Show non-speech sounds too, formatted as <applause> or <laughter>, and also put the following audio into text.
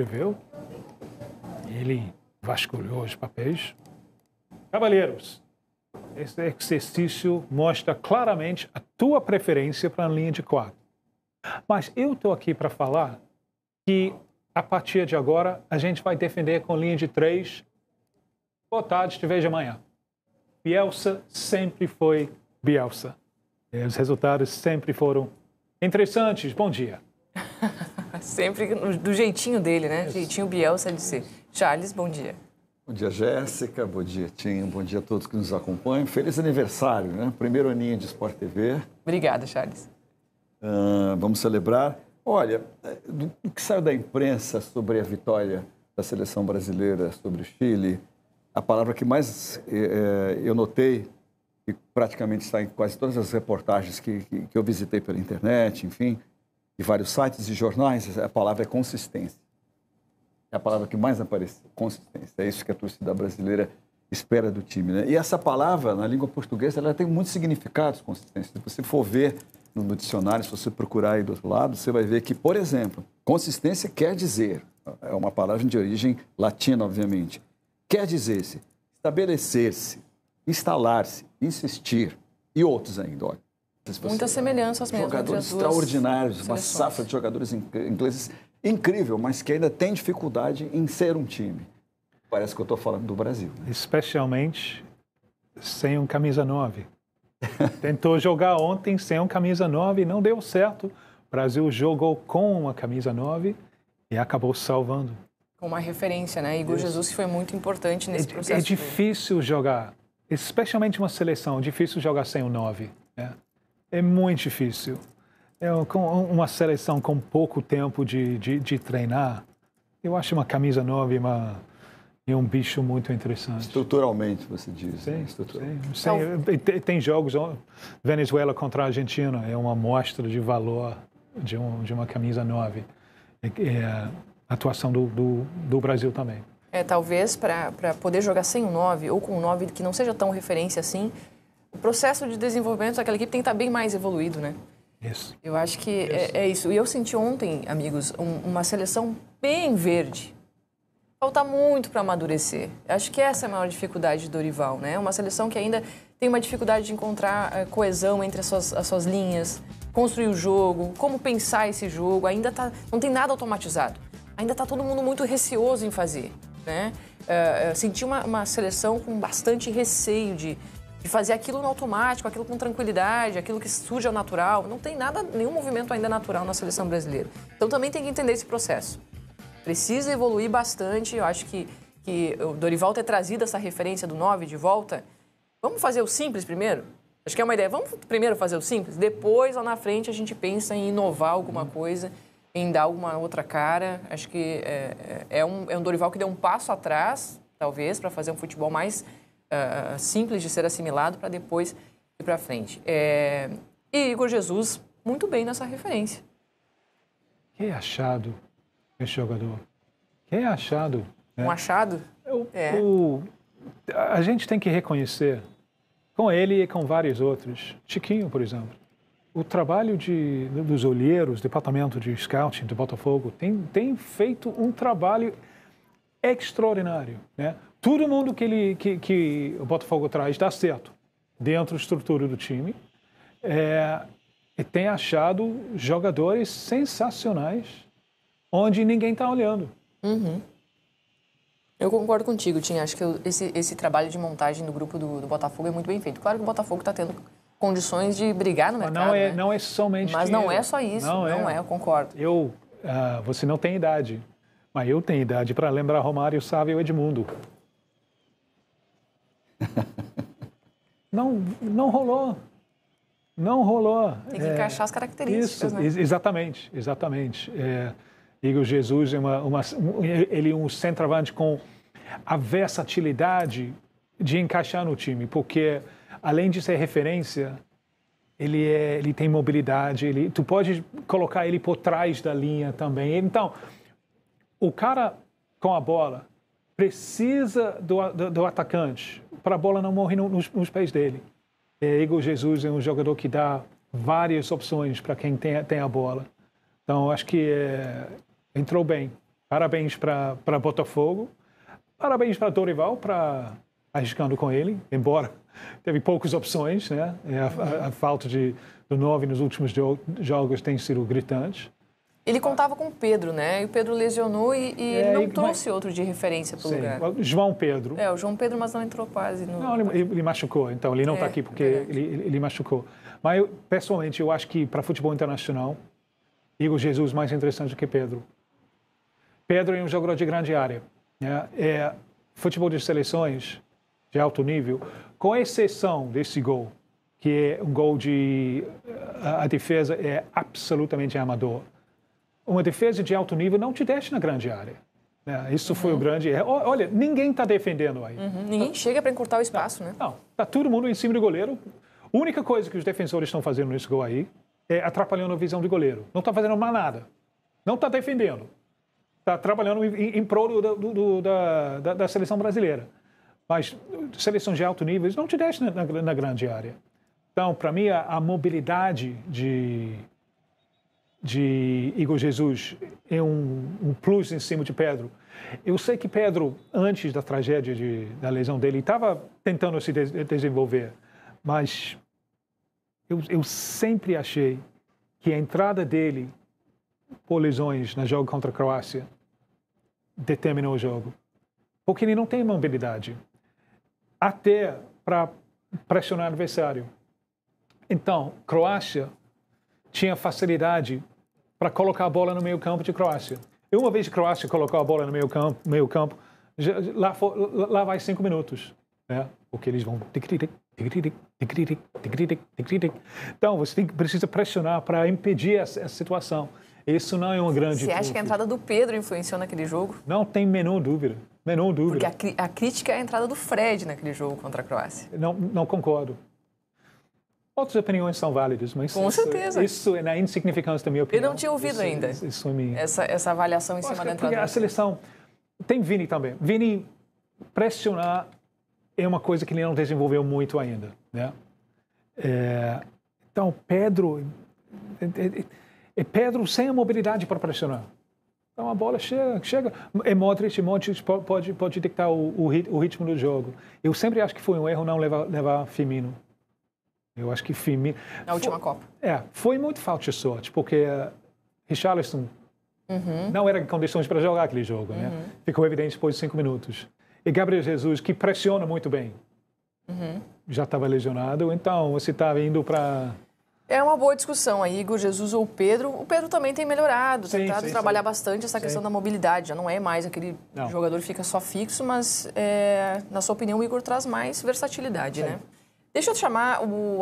escreveu, ele vasculhou os papéis. Cavaleiros, esse exercício mostra claramente a tua preferência para a linha de quatro. Mas eu estou aqui para falar que a partir de agora a gente vai defender com linha de três. Boa tarde, te vejo amanhã. Bielsa sempre foi Bielsa. E os resultados sempre foram interessantes. Bom dia. Sempre do jeitinho dele, né? Isso. Jeitinho Bielsa de ser. Charles, bom dia. Bom dia, Jéssica. Bom dia, Tim. Bom dia a todos que nos acompanham. Feliz aniversário, né? Primeiro aninho de Sport TV. Obrigada, Charles. Uh, vamos celebrar. Olha, eh, do que saiu da imprensa sobre a vitória da seleção brasileira sobre o Chile, a palavra que mais eh, eh, eu notei, que praticamente está em quase todas as reportagens que, que, que eu visitei pela internet, enfim, de vários sites e jornais, a palavra é consistência. É a palavra que mais aparece, consistência. É isso que a torcida brasileira espera do time. Né? E essa palavra, na língua portuguesa, ela tem muitos significados, consistência. Se você for ver no dicionário, se você procurar aí do outro lado, você vai ver que, por exemplo, consistência quer dizer, é uma palavra de origem latina, obviamente, quer dizer-se estabelecer-se, instalar-se, insistir e outros ainda. Olha. Então, tipo Muitas assim, semelhanças mesmo. Jogadores extraordinários, uma safra de jogadores ingleses incrível, mas que ainda tem dificuldade em ser um time. Parece que eu estou falando do Brasil. Né? Especialmente sem um camisa 9. <laughs> Tentou jogar ontem sem um camisa 9 e não deu certo. O Brasil jogou com uma camisa 9 e acabou salvando. Com uma referência, né? Igor Isso. Jesus foi muito importante é nesse é, processo. É difícil jogar, especialmente uma seleção, é difícil jogar sem um 9. Né? É muito difícil. É uma seleção com pouco tempo de, de, de treinar. Eu acho uma camisa nova e, uma, um bicho muito interessante. Estruturalmente, você diz. Sim, né? sim, sim. Então tem jogos, Venezuela contra a Argentina, é uma amostra de valor de, um, de uma camisa 9. É, a atuação do, do, do Brasil também. É, talvez para poder jogar sem um 9 ou com um 9 que não seja tão referência assim, o processo de desenvolvimento daquela equipe tem que estar tá bem mais evoluído, né? Isso. Eu acho que é, isso. É, é, isso. E eu senti ontem, amigos, um, uma seleção bem verde. Falta muito para amadurecer. Acho que essa é a maior dificuldade do Dorival, né? Uma seleção que ainda tem uma dificuldade de encontrar eh, coesão entre as suas, as suas linhas, construir o jogo, como pensar esse jogo. Ainda tá, não tem nada automatizado. Ainda está todo mundo muito receoso em fazer, né? Uh, senti uma, uma seleção com bastante receio de, de fazer aquilo no automático, aquilo com tranquilidade, aquilo que surge ao natural. Não tem nada, nenhum movimento ainda natural na seleção brasileira. Então também tem que entender esse processo. Precisa evoluir bastante. Eu acho que, que o Dorival ter trazido essa referência do 9 de volta. Vamos fazer o simples primeiro? Acho que é uma ideia. Vamos primeiro fazer o simples, depois lá na frente a gente pensa em inovar alguma coisa, em dar alguma outra cara. Acho que é, é, é um, é um Dorival que deu um passo atrás, talvez, para fazer um futebol mais ah, simples de ser assimilado para depois ir para frente. É, e Igor Jesus, muito bem nessa referência. Que achado esse jogador. Que achado. Né? Um achado? É, o, é. o, a gente tem que reconhecer, com ele e com vários outros, Chiquinho, por exemplo, o trabalho de, dos olheiros, departamento de scouting do Botafogo, tem, tem feito um trabalho extraordinário. Né? Todo mundo que, ele, que, que o Botafogo traz dá certo dentro da estrutura do time. É, e tem achado jogadores sensacionais onde ninguém está olhando. Uhum. Eu concordo contigo, Tim. Acho que eu, esse, esse trabalho de montagem do grupo do, do Botafogo é muito bem feito. Claro que o Botafogo está tendo condições de brigar no mercado. não é, né? não é somente. Mas dinheiro. não é só isso. Não, não é. é. eu concordo. Eu, ah, você não tem idade, mas eu tenho idade para lembrar Romário, Sávio e Edmundo. <laughs> não, não rolou. Não rolou. Tem que é, encaixar as características, isso, né? Exatamente, exatamente. É, Igor Jesus, é uma, uma, ele é um centroavante com a versatilidade de encaixar no time, porque além de ser referência, ele, é, ele tem mobilidade, ele, tu pode colocar ele por trás da linha também. Então, o cara com a bola precisa do, do, do atacante, para a bola não morrer nos, nos pés dele. É, Igor Jesus é um jogador que dá várias opções para quem tem, tem, a bola. Então, acho que é, entrou bem. Parabéns para Botafogo. Parabéns para Dorival, para arriscando com ele, embora teve poucas opções, né? É, a, a, a falta de, do 9 nos últimos jogos tem sido gritante. Ele contava com Pedro, né? E o Pedro lesionou e, e é, ele não e, é- trouxe mas... outro de referência para o lugar. João Pedro. É, o João Pedro, mas não entrou quase. No... Não, ele, ele, machucou, então ele não está é, aqui é porque é. ele, ele, machucou. Mas, eu, pessoalmente, eu acho que para futebol internacional, Igor Jesus mais interessante do que Pedro. Pedro é um jogador de grande área. Né? É, futebol de seleções de alto nível, com exceção desse gol, que é um gol de. a, a defesa é absolutamente amador uma defesa de alto nível não te deixa na grande área. Né? Isso uhum. foi o uhum. grande erro. Olha, ninguém está defendendo aí. Uhum. Ninguém tá... chega para encurtar o espaço, não, né? Não, está todo mundo em cima do goleiro. A única coisa que os defensores estão fazendo nesse gol aí é atrapalhando a visão do goleiro. Não está fazendo mais nada. Não está defendendo. Está trabalhando em, em prol do, do, do, da, da, da, seleção brasileira. Mas seleção de alto nível não te deixa na, na, na grande área. Então, para mim, a, a mobilidade de de Igor Jesus é um, um, plus em cima de Pedro. Eu sei que Pedro, antes da tragédia de, da lesão dele, estava tentando se de desenvolver, mas eu, eu, sempre achei que a entrada dele por lesões na jogo contra a Croácia determinou o jogo, porque ele não tem mobilidade até para pressionar o adversário. Então, Croácia tinha facilidade para colocar a bola no meio campo de Croácia. E uma vez que Croácia colocou a bola no meio campo, meio campo já, lá, for, lá vai cinco minutos. Né? Porque eles vão... Então, você tem, precisa pressionar para impedir essa, essa situação. Isso não é uma grande. Você acha dúvida. que a entrada do Pedro influenciou naquele jogo? Não tem menor dúvida. Menor dúvida. Porque a, a, crítica é a entrada do Fred naquele jogo contra a Croácia. Não, não concordo. Outras opiniões são válidas, mas com isso, certeza. isso é na insignificância da minha opinião. Eu não tinha ouvido isso, é- ainda isso é minha. essa, essa avaliação em eu cima da é entrada. A seleção tem Vini também. Vini pressionar é uma coisa que ele não desenvolveu muito ainda, né? É, então Pedro é, é, Pedro sem a mobilidade para pressionar. Então a bola chega, chega. É Modric, Modric pode, pode, pode dictar o, o, ritmo do jogo. Eu sempre acho que foi um erro não levar, levar Firmino eu acho que Firmino... Na última foi, Copa. É, foi muito falta de sorte, porque Richarlison uhum. não era em condições para jogar aquele jogo, né? uhum. né? Ficou evidente depois de cinco minutos. E Gabriel Jesus, que pressiona muito bem, uhum. já estava lesionado, então você estava tá indo para... É uma boa discussão aí, Igor Jesus ou Pedro. O Pedro também tem melhorado, sim, tentado sim, trabalhar sim. bastante essa questão da mobilidade. Já não é mais aquele não. jogador que fica só fixo, mas, é, na sua opinião, o Igor traz mais versatilidade, né? Deixa eu chamar o